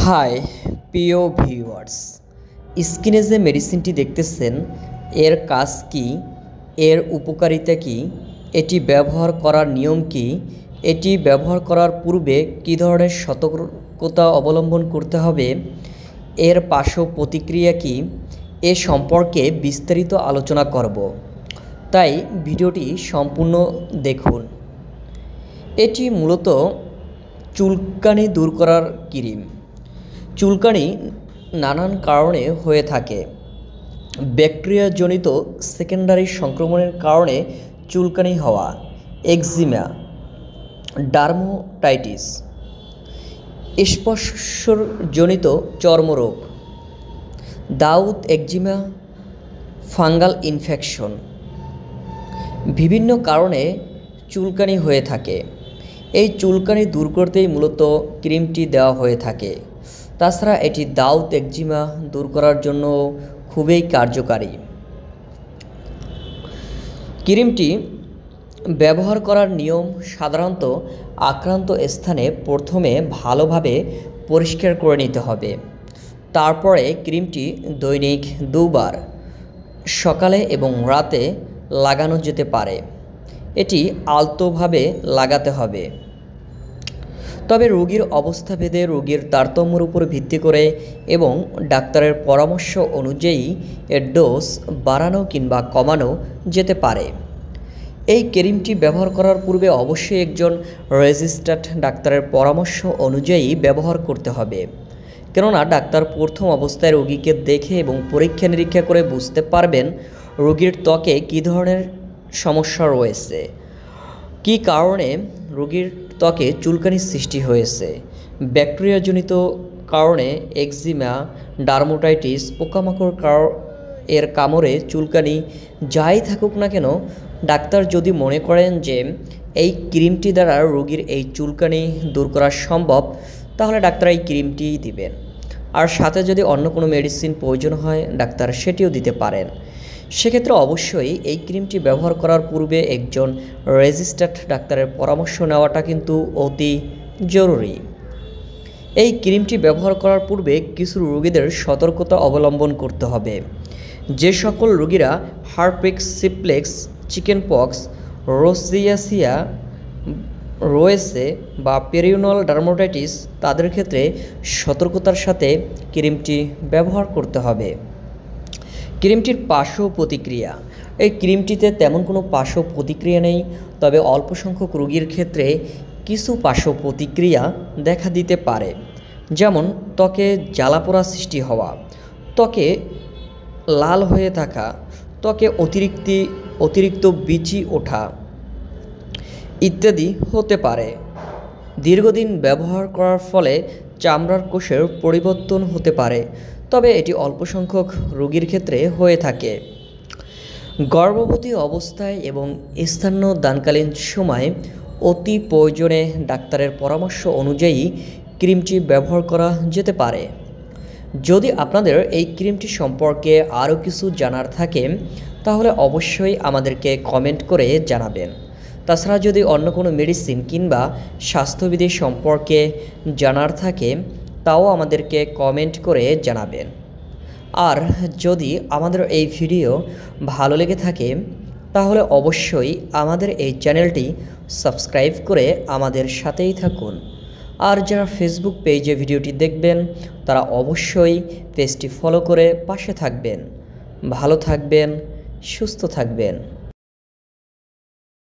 high প্রিয় viewers স্কিনে যে মেডিসিনটি দেখতেছেন এর কাজ কি এর উপকারিতা কি এটি ব্যবহার করার নিয়ম কি এটি ব্যবহার করার পূর্বে কি ধরনের সতর্কতা অবলম্বন করতে হবে এর পার্শ্ব প্রতিক্রিয়া কি এ সম্পর্কে বিস্তারিত আলোচনা করব তাই ভিডিওটি সম্পূর্ণ দেখুন এটি মূলত চুলকানি দূর করার ক্রিম চুলকানি নানান কারণে হয়ে থাকে ব্যাকটেরিয়াজনিত সেকেন্ডারি সংক্রমণের কারণে চুলকানি হওয়া এক্সিমা ডার্মোটাইটিস স্পর্শজনিত চর্মরোগ দাউদ একজিমা ফাঙ্গাল ইনফেকশন বিভিন্ন কারণে চুলকানি হয়ে থাকে এই চুলকানি দূর করতেই মূলত ক্রিমটি দেওয়া হয়ে থাকে তাছাড়া এটি দাউত একজিমা দূর করার জন্য খুবই কার্যকারী ক্রিমটি ব্যবহার করার নিয়ম সাধারণত আক্রান্ত স্থানে প্রথমে ভালোভাবে পরিষ্কার করে নিতে হবে তারপরে ক্রিমটি দৈনিক দুবার সকালে এবং রাতে লাগানো যেতে পারে এটি আলতোভাবে লাগাতে হবে তবে রোগীর অবস্থা ভেদে রোগীর তারতম্যের উপর ভিত্তি করে এবং ডাক্তারের পরামর্শ অনুযায়ী এর ডোজ বাড়ানো কিংবা কমানো যেতে পারে এই ক্রিমটি ব্যবহার করার পূর্বে অবশ্যই একজন রেজিস্টার্ড ডাক্তারের পরামর্শ অনুযায়ী ব্যবহার করতে হবে কেননা ডাক্তার প্রথম অবস্থায় রোগীকে দেখে এবং পরীক্ষা নিরীক্ষা করে বুঝতে পারবেন রোগীর ত্বকে কী ধরনের সমস্যা রয়েছে কি কারণে রোগীর ত্বকে চুলকানির সৃষ্টি হয়েছে ব্যাকটেরিয়াজনিত কারণে একজিমা ডার্মোটাইটিস পোকামাকড় কার এর কামড়ে চুলকানি যাই থাকুক না কেন ডাক্তার যদি মনে করেন যে এই ক্রিমটি দ্বারা রোগীর এই চুলকানি দূর করা সম্ভব তাহলে ডাক্তার এই ক্রিমটি দিবেন আর সাথে যদি অন্য কোনো মেডিসিন প্রয়োজন হয় ডাক্তার সেটিও দিতে পারেন সেক্ষেত্রে অবশ্যই এই ক্রিমটি ব্যবহার করার পূর্বে একজন রেজিস্টার্ড ডাক্তারের পরামর্শ নেওয়াটা কিন্তু অতি জরুরি এই ক্রিমটি ব্যবহার করার পূর্বে কিছু রোগীদের সতর্কতা অবলম্বন করতে হবে যে সকল রোগীরা হার্পিক্স সিপ্লেক্স চিকেন পক্স রোসিয়াসিয়া রয়েছে বা পেরিউনাল ডার্মোটাইটিস তাদের ক্ষেত্রে সতর্কতার সাথে ক্রিমটি ব্যবহার করতে হবে ক্রিমটির পার্শ্ব প্রতিক্রিয়া এই ক্রিমটিতে তেমন কোনো পার্শ্ব প্রতিক্রিয়া নেই তবে অল্প সংখ্যক রোগীর ক্ষেত্রে কিছু পার্শ্ব প্রতিক্রিয়া দেখা দিতে পারে যেমন ত্বকে জ্বালাপোড়া সৃষ্টি হওয়া ত্বকে লাল হয়ে থাকা ত্বকে অতিরিক্ত অতিরিক্ত বিচি ওঠা ইত্যাদি হতে পারে দীর্ঘদিন ব্যবহার করার ফলে চামড়ার কোষের পরিবর্তন হতে পারে তবে এটি অল্প সংখ্যক রোগীর ক্ষেত্রে হয়ে থাকে গর্ভবতী অবস্থায় এবং স্থানীয় দানকালীন সময়ে অতি প্রয়োজনে ডাক্তারের পরামর্শ অনুযায়ী ক্রিমটি ব্যবহার করা যেতে পারে যদি আপনাদের এই ক্রিমটি সম্পর্কে আরও কিছু জানার থাকে তাহলে অবশ্যই আমাদেরকে কমেন্ট করে জানাবেন তাছাড়া যদি অন্য কোনো মেডিসিন কিংবা স্বাস্থ্যবিধি সম্পর্কে জানার থাকে তাও আমাদেরকে কমেন্ট করে জানাবেন আর যদি আমাদের এই ভিডিও ভালো লেগে থাকে তাহলে অবশ্যই আমাদের এই চ্যানেলটি সাবস্ক্রাইব করে আমাদের সাথেই থাকুন আর যারা ফেসবুক পেজে ভিডিওটি দেখবেন তারা অবশ্যই পেজটি ফলো করে পাশে থাকবেন ভালো থাকবেন সুস্থ থাকবেন